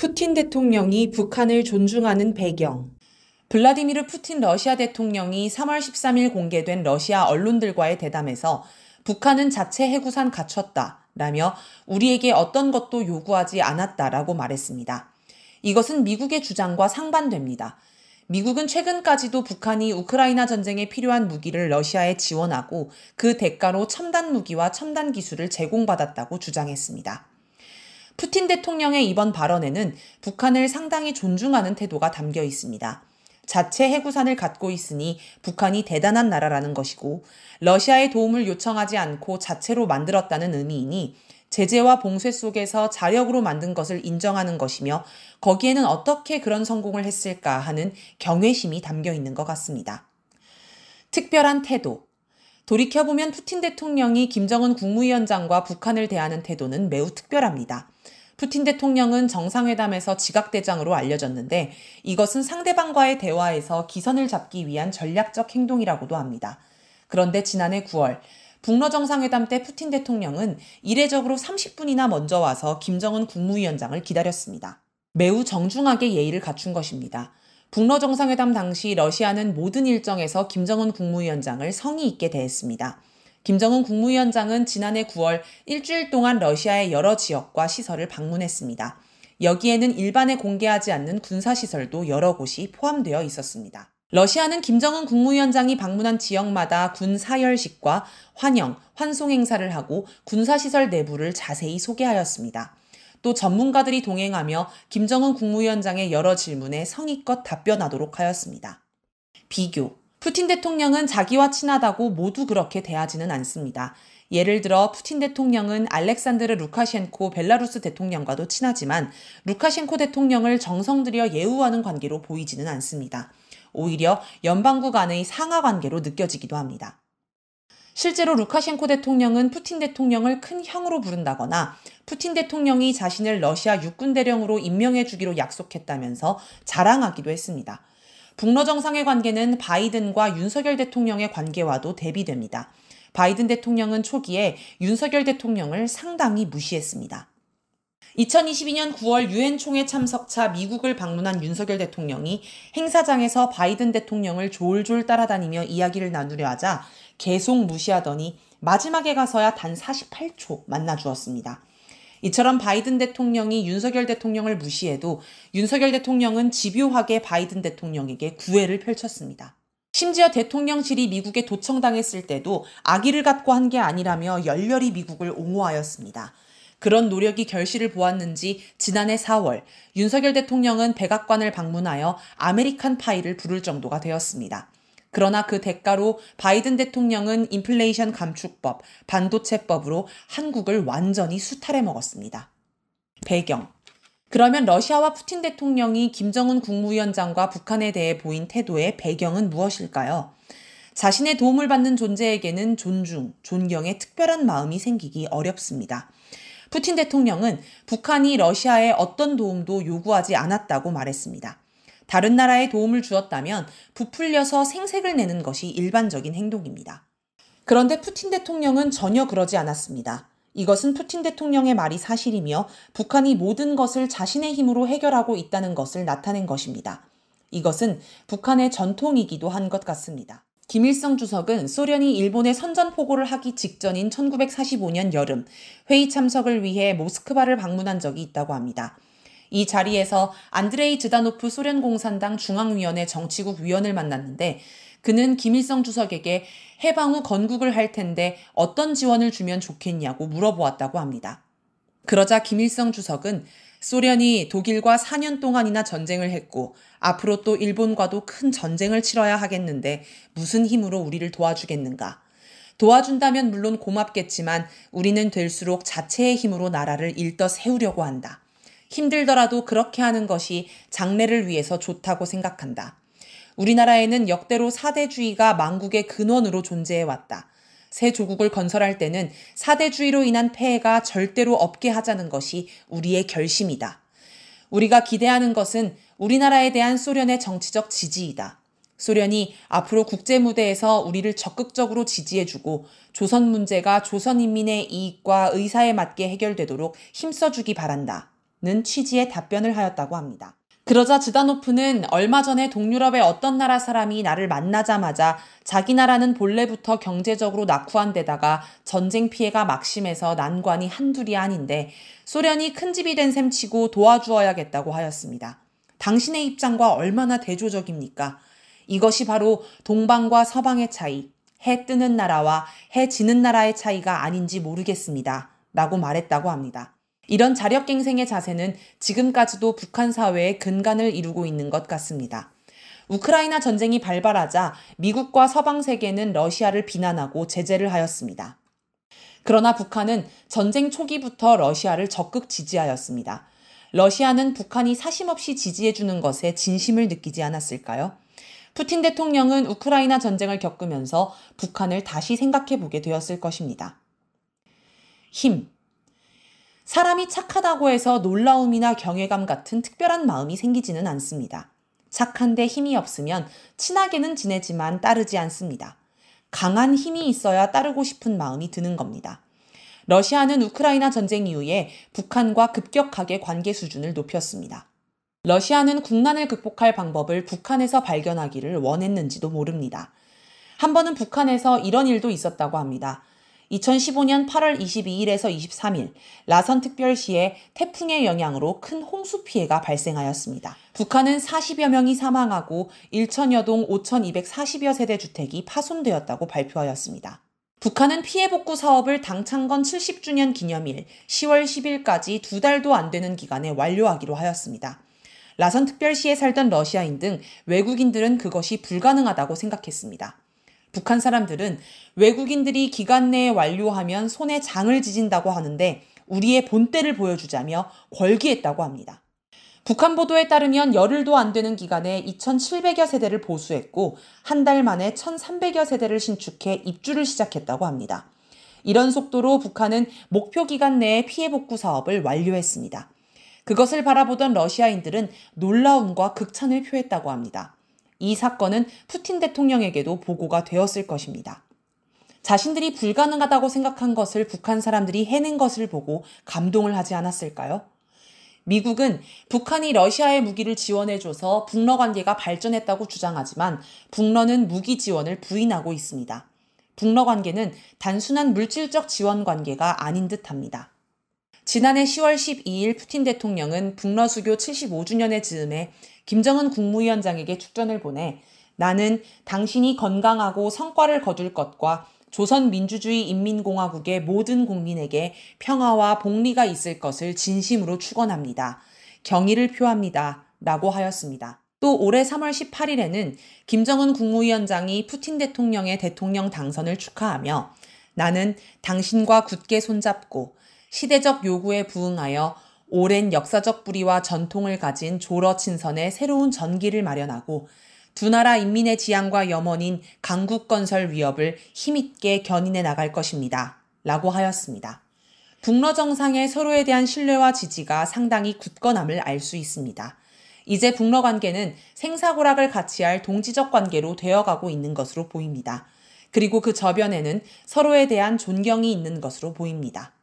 푸틴 대통령이 북한을 존중하는 배경. 블라디미르 푸틴 러시아 대통령이 3월 13일 공개된 러시아 언론들과의 대담에서 북한은 자체 해구산 갖췄다. 라며 우리에게 어떤 것도 요구하지 않았다라고 말했습니다. 이것은 미국의 주장과 상반됩니다. 미국은 최근까지도 북한이 우크라이나 전쟁에 필요한 무기를 러시아에 지원하고 그 대가로 첨단 무기와 첨단 기술을 제공받았다고 주장했습니다. 푸틴 대통령의 이번 발언에는 북한을 상당히 존중하는 태도가 담겨 있습니다. 자체 해구산을 갖고 있으니 북한이 대단한 나라라는 것이고 러시아의 도움을 요청하지 않고 자체로 만들었다는 의미이니 제재와 봉쇄 속에서 자력으로 만든 것을 인정하는 것이며 거기에는 어떻게 그런 성공을 했을까 하는 경외심이 담겨 있는 것 같습니다. 특별한 태도, 돌이켜보면 푸틴 대통령이 김정은 국무위원장과 북한을 대하는 태도는 매우 특별합니다. 푸틴 대통령은 정상회담에서 지각대장으로 알려졌는데 이것은 상대방과의 대화에서 기선을 잡기 위한 전략적 행동이라고도 합니다. 그런데 지난해 9월 북러 정상회담 때 푸틴 대통령은 이례적으로 30분이나 먼저 와서 김정은 국무위원장을 기다렸습니다. 매우 정중하게 예의를 갖춘 것입니다. 북러 정상회담 당시 러시아는 모든 일정에서 김정은 국무위원장을 성의 있게 대했습니다. 김정은 국무위원장은 지난해 9월 일주일 동안 러시아의 여러 지역과 시설을 방문했습니다. 여기에는 일반에 공개하지 않는 군사시설도 여러 곳이 포함되어 있었습니다. 러시아는 김정은 국무위원장이 방문한 지역마다 군 사열식과 환영, 환송 행사를 하고 군사시설 내부를 자세히 소개하였습니다. 또 전문가들이 동행하며 김정은 국무위원장의 여러 질문에 성의껏 답변하도록 하였습니다. 비교. 푸틴 대통령은 자기와 친하다고 모두 그렇게 대하지는 않습니다. 예를 들어 푸틴 대통령은 알렉산드르 루카셴코 벨라루스 대통령과도 친하지만 루카셴코 대통령을 정성 들여 예우하는 관계로 보이지는 않습니다. 오히려 연방국 안의 상하 관계로 느껴지기도 합니다. 실제로 루카셴코 대통령은 푸틴 대통령을 큰 형으로 부른다거나 푸틴 대통령이 자신을 러시아 육군 대령으로 임명해 주기로 약속했다면서 자랑하기도 했습니다. 북러 정상의 관계는 바이든과 윤석열 대통령의 관계와도 대비됩니다. 바이든 대통령은 초기에 윤석열 대통령을 상당히 무시했습니다. 2022년 9월 유엔 총회 참석차 미국을 방문한 윤석열 대통령이 행사장에서 바이든 대통령을 졸졸 따라다니며 이야기를 나누려 하자 계속 무시하더니 마지막에 가서야 단 48초 만나 주었습니다. 이처럼 바이든 대통령이 윤석열 대통령을 무시해도 윤석열 대통령은 집요하게 바이든 대통령에게 구애를 펼쳤습니다. 심지어 대통령실이 미국에 도청당했을 때도 아기를 갖고 한 게 아니라며 열렬히 미국을 옹호하였습니다. 그런 노력이 결실을 보았는지 지난해 4월 윤석열 대통령은 백악관을 방문하여 아메리칸 파이를 부를 정도가 되었습니다. 그러나 그 대가로 바이든 대통령은 인플레이션 감축법, 반도체법으로 한국을 완전히 수탈해 먹었습니다. 배경. 그러면 러시아와 푸틴 대통령이 김정은 국무위원장과 북한에 대해 보인 태도의 배경은 무엇일까요? 자신의 도움을 받는 존재에게는 존중, 존경의 특별한 마음이 생기기 어렵습니다. 푸틴 대통령은 북한이 러시아에 어떤 도움도 요구하지 않았다고 말했습니다. 다른 나라에 도움을 주었다면 부풀려서 생색을 내는 것이 일반적인 행동입니다. 그런데 푸틴 대통령은 전혀 그러지 않았습니다. 이것은 푸틴 대통령의 말이 사실이며 북한이 모든 것을 자신의 힘으로 해결하고 있다는 것을 나타낸 것입니다. 이것은 북한의 전통이기도 한 것 같습니다. 김일성 주석은 소련이 일본에 선전포고를 하기 직전인 1945년 여름 회의 참석을 위해 모스크바를 방문한 적이 있다고 합니다. 이 자리에서 안드레이 즈다노프 소련 공산당 중앙위원회 정치국 위원을 만났는데 그는 김일성 주석에게 해방 후 건국을 할 텐데 어떤 지원을 주면 좋겠냐고 물어보았다고 합니다. 그러자 김일성 주석은 소련이 독일과 4년 동안이나 전쟁을 했고 앞으로 또 일본과도 큰 전쟁을 치러야 하겠는데 무슨 힘으로 우리를 도와주겠는가? 도와준다면 물론 고맙겠지만 우리는 될수록 자체의 힘으로 나라를 일떠 세우려고 한다. 힘들더라도 그렇게 하는 것이 장래를 위해서 좋다고 생각한다. 우리나라에는 역대로 사대주의가 망국의 근원으로 존재해왔다. 새 조국을 건설할 때는 사대주의로 인한 폐해가 절대로 없게 하자는 것이 우리의 결심이다. 우리가 기대하는 것은 우리나라에 대한 소련의 정치적 지지이다. 소련이 앞으로 국제무대에서 우리를 적극적으로 지지해주고 조선 문제가 조선인민의 이익과 의사에 맞게 해결되도록 힘써주기 바란다. 는 취지의 답변을 하였다고 합니다. 그러자 지다노프는 얼마 전에 동유럽의 어떤 나라 사람이 나를 만나자마자 자기 나라는 본래부터 경제적으로 낙후한 데다가 전쟁 피해가 막심해서 난관이 한둘이 아닌데 소련이 큰 집이 된셈 치고 도와주어야겠다고 하였습니다. 당신의 입장과 얼마나 대조적입니까? 이것이 바로 동방과 서방의 차이, 해 뜨는 나라와 해 지는 나라의 차이가 아닌지 모르겠습니다. 라고 말했다고 합니다. 이런 자력갱생의 자세는 지금까지도 북한 사회의 근간을 이루고 있는 것 같습니다. 우크라이나 전쟁이 발발하자 미국과 서방 세계는 러시아를 비난하고 제재를 하였습니다. 그러나 북한은 전쟁 초기부터 러시아를 적극 지지하였습니다. 러시아는 북한이 사심없이 지지해주는 것에 진심을 느끼지 않았을까요? 푸틴 대통령은 우크라이나 전쟁을 겪으면서 북한을 다시 생각해 보게 되었을 것입니다. 힘. 사람이 착하다고 해서 놀라움이나 경외감 같은 특별한 마음이 생기지는 않습니다. 착한데 힘이 없으면 친하게는 지내지만 따르지 않습니다. 강한 힘이 있어야 따르고 싶은 마음이 드는 겁니다. 러시아는 우크라이나 전쟁 이후에 북한과 급격하게 관계 수준을 높였습니다. 러시아는 국난을 극복할 방법을 북한에서 발견하기를 원했는지도 모릅니다. 한 번은 북한에서 이런 일도 있었다고 합니다. 2015년 8월 22일에서 23일 라선 특별시에 태풍의 영향으로 큰 홍수 피해가 발생하였습니다. 북한은 40여 명이 사망하고 1천여 동 5,240여 세대 주택이 파손되었다고 발표하였습니다. 북한은 피해 복구 사업을 당창건 70주년 기념일 10월 10일까지 두 달도 안 되는 기간에 완료하기로 하였습니다. 라선 특별시에 살던 러시아인 등 외국인들은 그것이 불가능하다고 생각했습니다. 북한 사람들은 외국인들이 기간 내에 완료하면 손에 장을 지진다고 하는데 우리의 본때를 보여주자며 궐기했다고 합니다. 북한 보도에 따르면 열흘도 안 되는 기간에 2,700여 세대를 보수했고 한 달 만에 1,300여 세대를 신축해 입주를 시작했다고 합니다. 이런 속도로 북한은 목표 기간 내에 피해 복구 사업을 완료했습니다. 그것을 바라보던 러시아인들은 놀라움과 극찬을 표했다고 합니다. 이 사건은 푸틴 대통령에게도 보고가 되었을 것입니다. 자신들이 불가능하다고 생각한 것을 북한 사람들이 해낸 것을 보고 감동을 하지 않았을까요? 미국은 북한이 러시아의 무기를 지원해줘서 북러 관계가 발전했다고 주장하지만 북러는 무기 지원을 부인하고 있습니다. 북러 관계는 단순한 물질적 지원 관계가 아닌 듯 합니다. 지난해 10월 12일 푸틴 대통령은 북러 수교 75주년의 즈음에 김정은 국무위원장에게 축전을 보내 나는 당신이 건강하고 성과를 거둘 것과 조선민주주의인민공화국의 모든 국민에게 평화와 복리가 있을 것을 진심으로 축원합니다. 경의를 표합니다. 라고 하였습니다. 또 올해 3월 18일에는 김정은 국무위원장이 푸틴 대통령의 대통령 당선을 축하하며 나는 당신과 굳게 손잡고 시대적 요구에 부응하여 오랜 역사적 뿌리와 전통을 가진 조러 친선의 새로운 전기를 마련하고 두 나라 인민의 지향과 염원인 강국 건설 위협을 힘있게 견인해 나갈 것입니다. 라고 하였습니다. 북러 정상의 서로에 대한 신뢰와 지지가 상당히 굳건함을 알 수 있습니다. 이제 북러 관계는 생사고락을 같이할 동지적 관계로 되어가고 있는 것으로 보입니다. 그리고 그 저변에는 서로에 대한 존경이 있는 것으로 보입니다.